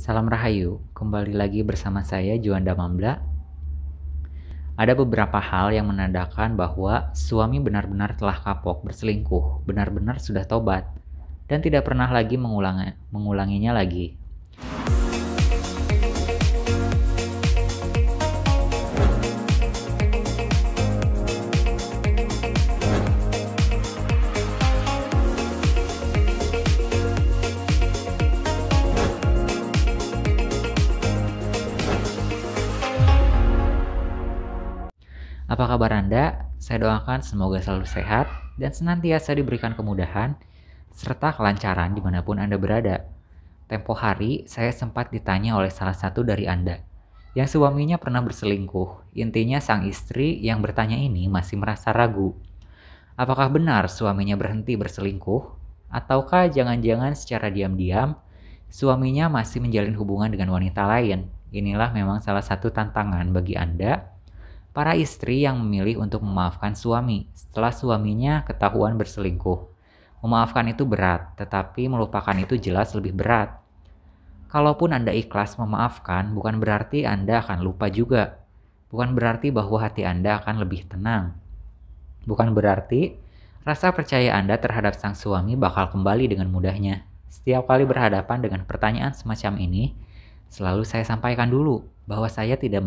Salam Rahayu, kembali lagi bersama saya Juanda Mambla. Ada beberapa hal yang menandakan bahwa suami benar-benar telah kapok berselingkuh, benar-benar sudah tobat, dan tidak pernah lagi mengulangi, mengulanginya lagi. Apa kabar Anda? Saya doakan semoga selalu sehat dan senantiasa diberikan kemudahan serta kelancaran dimanapun Anda berada. Tempo hari, saya sempat ditanya oleh salah satu dari Anda, yang suaminya pernah berselingkuh. Intinya sang istri yang bertanya ini masih merasa ragu. Apakah benar suaminya berhenti berselingkuh? Ataukah jangan-jangan secara diam-diam suaminya masih menjalin hubungan dengan wanita lain? Inilah memang salah satu tantangan bagi Anda para istri yang memilih untuk memaafkan suami setelah suaminya ketahuan berselingkuh. Memaafkan itu berat, tetapi melupakan itu jelas lebih berat. Kalaupun Anda ikhlas memaafkan, bukan berarti Anda akan lupa juga. Bukan berarti bahwa hati Anda akan lebih tenang. Bukan berarti rasa percaya Anda terhadap sang suami bakal kembali dengan mudahnya. Setiap kali berhadapan dengan pertanyaan semacam ini, selalu saya sampaikan dulu bahwa saya tidak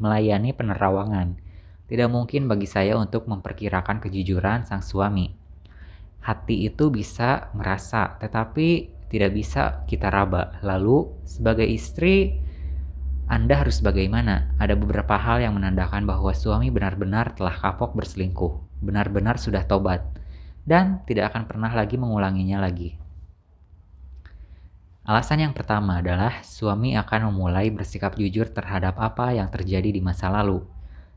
melayani penerawangan. Tidak mungkin bagi saya untuk memperkirakan kejujuran sang suami. Hati itu bisa merasa, tetapi tidak bisa kita raba. Lalu, sebagai istri, Anda harus bagaimana? Ada beberapa hal yang menandakan bahwa suami benar-benar telah kapok berselingkuh, benar-benar sudah tobat, dan tidak akan pernah lagi mengulanginya lagi. Alasan yang pertama adalah suami akan memulai bersikap jujur terhadap apa yang terjadi di masa lalu.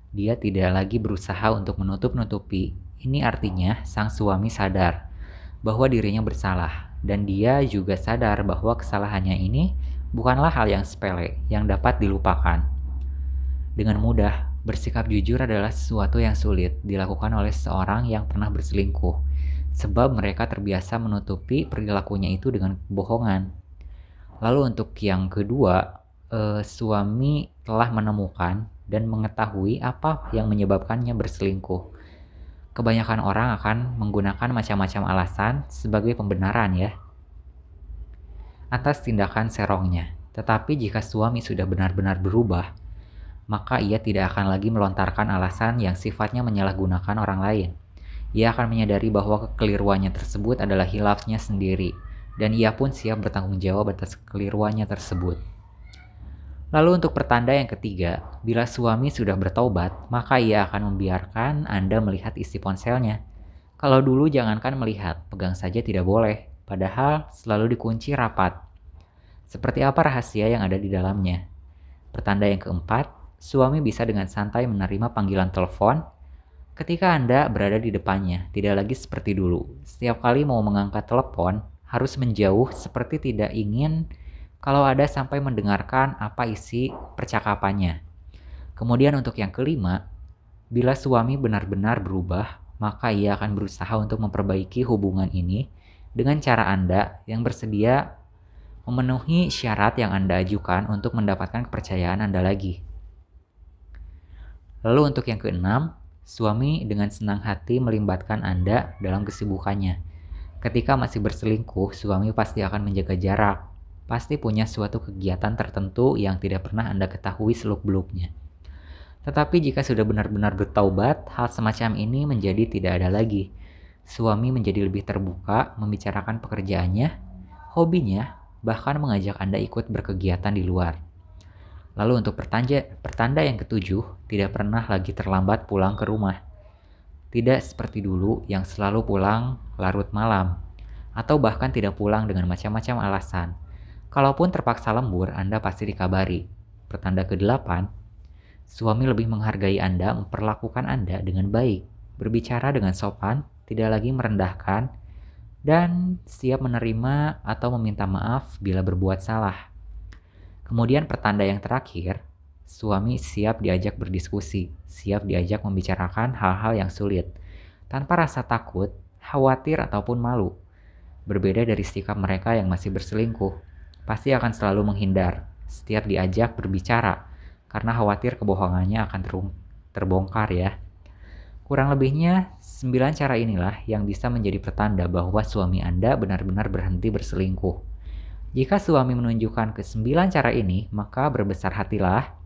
Dia tidak lagi berusaha untuk menutup-nutupi. Ini artinya sang suami sadar bahwa dirinya bersalah dan dia juga sadar bahwa kesalahannya ini bukanlah hal yang sepele yang dapat dilupakan. Dengan mudah, bersikap jujur adalah sesuatu yang sulit dilakukan oleh seorang yang pernah berselingkuh sebab mereka terbiasa menutupi perilakunya itu dengan kebohongan. Lalu untuk yang kedua, eh, suami telah menemukan dan mengetahui apa yang menyebabkannya berselingkuh. Kebanyakan orang akan menggunakan macam-macam alasan sebagai pembenaran ya atas tindakan serongnya. Tetapi jika suami sudah benar-benar berubah, maka ia tidak akan lagi melontarkan alasan yang sifatnya menyalahgunakan orang lain. Ia akan menyadari bahwa kekeliruannya tersebut adalah hilafnya sendiri dan ia pun siap bertanggung jawab atas keliruannya tersebut. Lalu untuk pertanda yang ketiga, bila suami sudah bertobat, maka ia akan membiarkan Anda melihat isi ponselnya. Kalau dulu jangankan melihat, pegang saja tidak boleh, padahal selalu dikunci rapat. Seperti apa rahasia yang ada di dalamnya? Pertanda yang keempat, suami bisa dengan santai menerima panggilan telepon ketika Anda berada di depannya, tidak lagi seperti dulu. Setiap kali mau mengangkat telepon, harus menjauh seperti tidak ingin kalau ada sampai mendengarkan apa isi percakapannya. Kemudian untuk yang kelima, bila suami benar-benar berubah, maka ia akan berusaha untuk memperbaiki hubungan ini dengan cara Anda yang bersedia memenuhi syarat yang Anda ajukan untuk mendapatkan kepercayaan Anda lagi. Lalu untuk yang keenam, suami dengan senang hati melibatkan Anda dalam kesibukannya Ketika masih berselingkuh, suami pasti akan menjaga jarak. Pasti punya suatu kegiatan tertentu yang tidak pernah Anda ketahui seluk-beluknya. Tetapi jika sudah benar-benar bertaubat, hal semacam ini menjadi tidak ada lagi. Suami menjadi lebih terbuka, membicarakan pekerjaannya, hobinya, bahkan mengajak Anda ikut berkegiatan di luar. Lalu untuk pertanda, yang ketujuh, tidak pernah lagi terlambat pulang ke rumah. Tidak seperti dulu yang selalu pulang larut malam, atau bahkan tidak pulang dengan macam-macam alasan. Kalaupun terpaksa lembur, Anda pasti dikabari. Pertanda ke-8, suami lebih menghargai Anda, memperlakukan Anda dengan baik, berbicara dengan sopan, tidak lagi merendahkan, dan siap menerima atau meminta maaf bila berbuat salah. Kemudian pertanda yang terakhir, Suami siap diajak berdiskusi, siap diajak membicarakan hal-hal yang sulit, tanpa rasa takut, khawatir, ataupun malu. Berbeda dari sikap mereka yang masih berselingkuh, pasti akan selalu menghindar, setiap diajak berbicara, karena khawatir kebohongannya akan terbongkar ya. Kurang lebihnya, 9 cara inilah yang bisa menjadi pertanda bahwa suami Anda benar-benar berhenti berselingkuh. Jika suami menunjukkan ke-9 cara ini, maka berbesar hatilah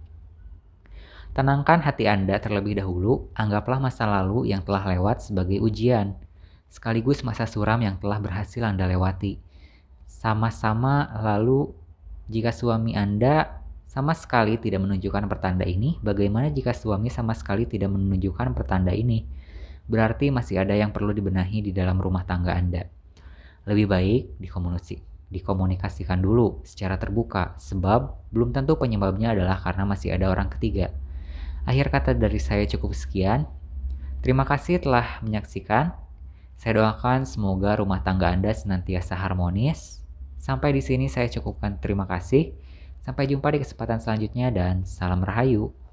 Tenangkan hati Anda terlebih dahulu, anggaplah masa lalu yang telah lewat sebagai ujian, sekaligus masa suram yang telah berhasil Anda lewati. Sama-sama lalu, jika suami Anda sama sekali tidak menunjukkan pertanda ini, bagaimana jika suami sama sekali tidak menunjukkan pertanda ini? Berarti masih ada yang perlu dibenahi di dalam rumah tangga Anda. Lebih baik dikomunikasi dikomunikasikan dulu secara terbuka, sebab belum tentu penyebabnya adalah karena masih ada orang ketiga. Akhir kata dari saya cukup sekian. Terima kasih telah menyaksikan. Saya doakan semoga rumah tangga Anda senantiasa harmonis. Sampai di sini saya cukupkan terima kasih. Sampai jumpa di kesempatan selanjutnya dan salam rahayu.